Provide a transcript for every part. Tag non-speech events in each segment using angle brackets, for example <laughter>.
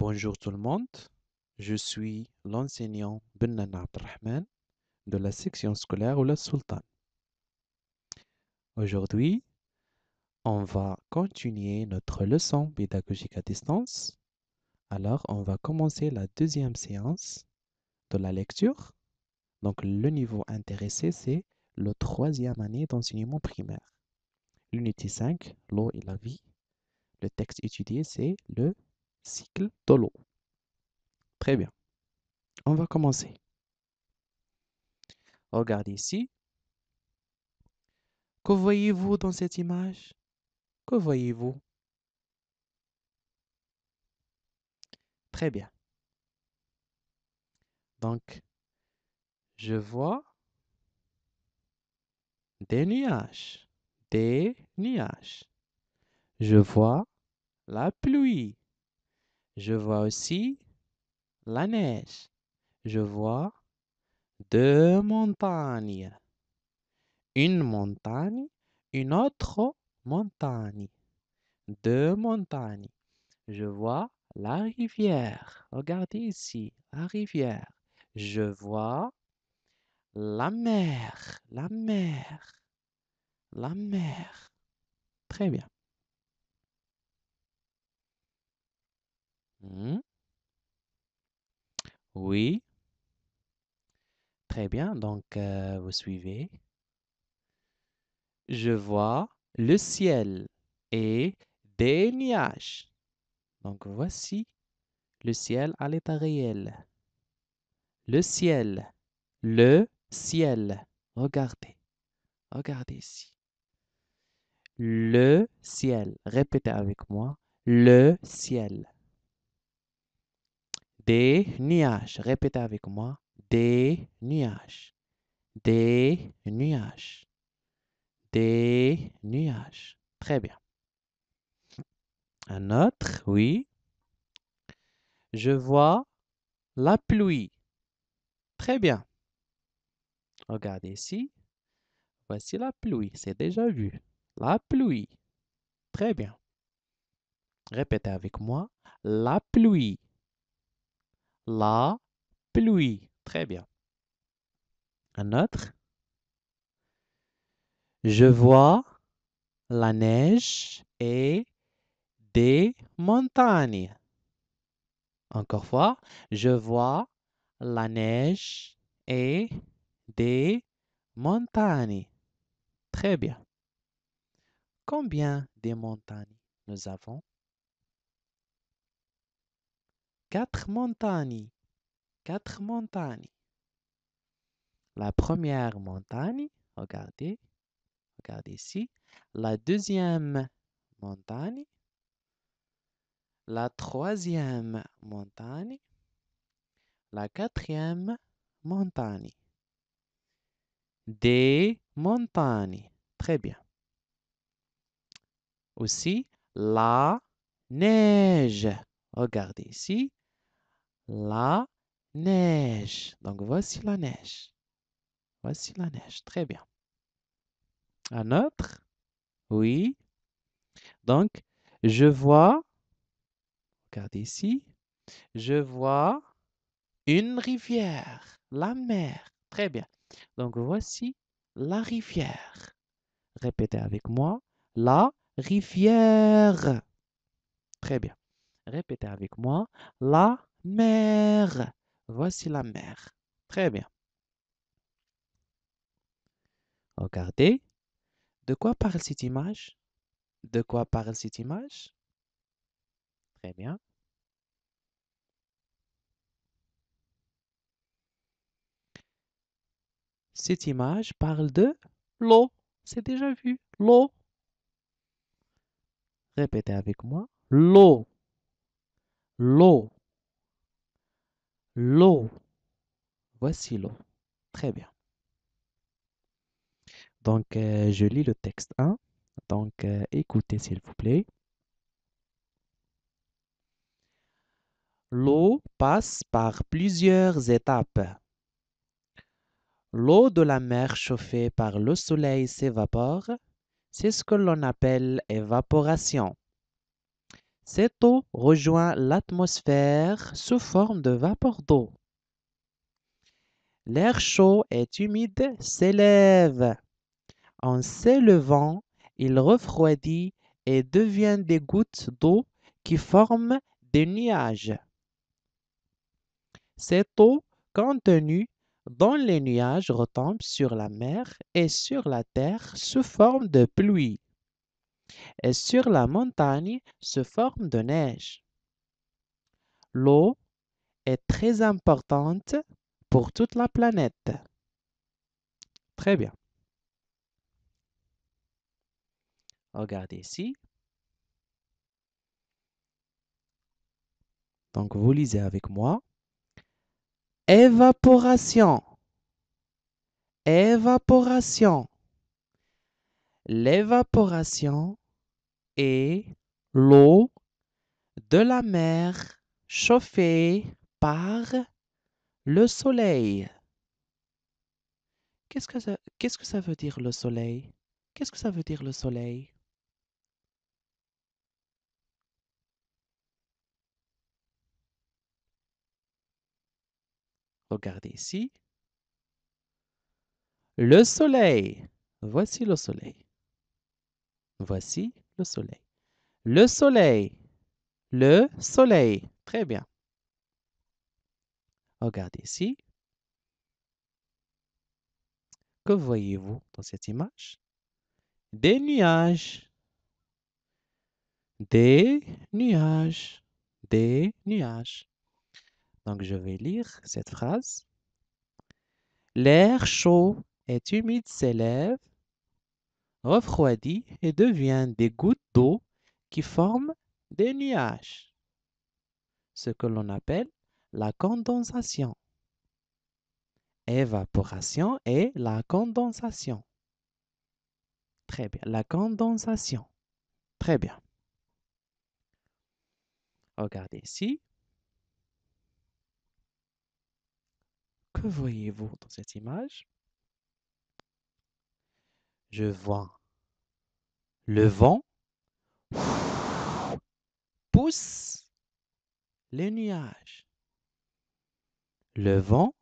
Bonjour tout le monde, je suis l'enseignant Bennan Abdelrahman de la section scolaire Oula Sultan. Aujourd'hui, on va continuer notre leçon pédagogique à distance. Alors, on va commencer la deuxième séance de la lecture. Donc, le niveau intéressé, c'est le troisième année d'enseignement primaire. L'unité 5, l'eau et la vie. Le texte étudié, c'est le cycle de l'eau. Très bien. On va commencer. Regardez ici. Que voyez-vous dans cette image Que voyez-vous Très bien. Donc, je vois des nuages, des nuages. Je vois la pluie, je vois aussi la neige. Je vois deux montagnes. Une montagne, une autre montagne. Deux montagnes. Je vois la rivière. Regardez ici, la rivière. Je vois la mer, la mer, la mer. Très bien. Mmh. Oui. Très bien. Donc, euh, vous suivez. Je vois le ciel et des nuages. Donc, voici le ciel à l'état réel. Le ciel. Le ciel. Regardez. Regardez ici. Le ciel. Répétez avec moi. Le ciel des nuages. Répétez avec moi. Des nuages. Des nuages. Des nuages. Très bien. Un autre, oui. Je vois la pluie. Très bien. Regardez ici. Voici la pluie. C'est déjà vu. La pluie. Très bien. Répétez avec moi. La pluie la pluie. Très bien. Un autre. Je vois la neige et des montagnes. Encore fois, je vois la neige et des montagnes. Très bien. Combien de montagnes nous avons quatre montagnes. Quatre montagnes. La première montagne, regardez, regardez ici. La deuxième montagne. La troisième montagne. La quatrième montagne. Des montagnes. Très bien. Aussi, la neige. Regardez ici la neige. Donc, voici la neige. Voici la neige. Très bien. Un autre? Oui. Donc, je vois, regardez ici, je vois une rivière, la mer. Très bien. Donc, voici la rivière. Répétez avec moi, la rivière. Très bien. Répétez avec moi, la Mer. Voici la mer. Très bien. Regardez. De quoi parle cette image De quoi parle cette image Très bien. Cette image parle de l'eau. C'est déjà vu. L'eau. Répétez avec moi. L'eau. L'eau l'eau. Voici l'eau. Très bien. Donc, euh, je lis le texte 1. Donc, euh, écoutez, s'il vous plaît. L'eau passe par plusieurs étapes. L'eau de la mer chauffée par le soleil s'évapore. C'est ce que l'on appelle évaporation. Cette eau rejoint l'atmosphère sous forme de vapeur d'eau. L'air chaud et humide s'élève. En s'élevant, il refroidit et devient des gouttes d'eau qui forment des nuages. Cette eau contenue dans les nuages retombe sur la mer et sur la terre sous forme de pluie et sur la montagne se forme de neige l'eau est très importante pour toute la planète. Très bien. Regardez ici. Donc, vous lisez avec moi. Évaporation. Évaporation. L'évaporation et l'eau de la mer chauffée par le soleil. Qu'est-ce que ça veut dire le soleil Qu'est-ce que ça veut dire le soleil Regardez ici. Le soleil. Voici le soleil. Voici le soleil. Le soleil. Le soleil. Très bien. Regardez ici. Que voyez-vous dans cette image? Des nuages. Des nuages. Des nuages. Donc, je vais lire cette phrase. L'air chaud et humide s'élève refroidit et devient des gouttes d'eau qui forment des nuages, ce que l'on appelle la condensation. Évaporation et la condensation. Très bien, la condensation. Très bien. Regardez ici. Que voyez-vous dans cette image je vois. Le mmh. vent <sniffs> pousse les nuages. Le vent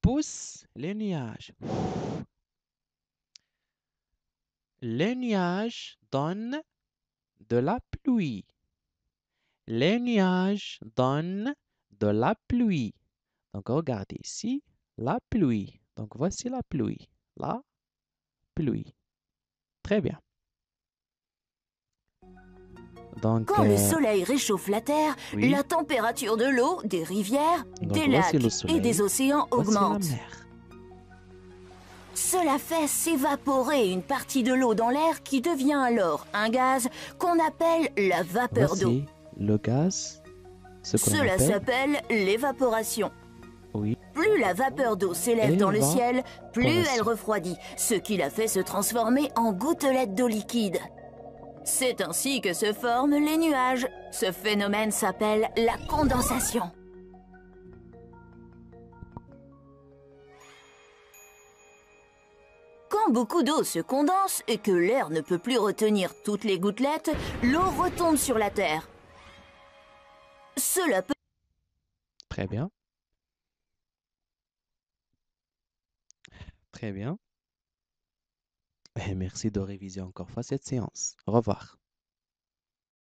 pousse les nuages. <sniffs> Les nuages donnent de la pluie. Les nuages donnent de la pluie. Donc regardez ici, la pluie. Donc voici la pluie. Là pluie. Très bien. Quand le euh, soleil réchauffe la Terre, la température de l'eau, des rivières, des lacs et des océans augmente. Cela fait s'évaporer une partie de l'eau dans l'air qui devient alors un gaz qu'on appelle la vapeur d'eau. Le gaz. Cela s'appelle l'évaporation. Plus la vapeur d'eau s'élève dans le ciel, plus elle refroidit, ce qui la fait se transformer en gouttelettes d'eau liquide. C'est ainsi que se forment les nuages. Ce phénomène s'appelle la condensation. Quand beaucoup d'eau se condense et que l'air ne peut plus retenir toutes les gouttelettes, l'eau retombe sur la Terre. Cela peut... Très bien. Très bien. Eh, merci de réviser encore fois cette séance. Au revoir.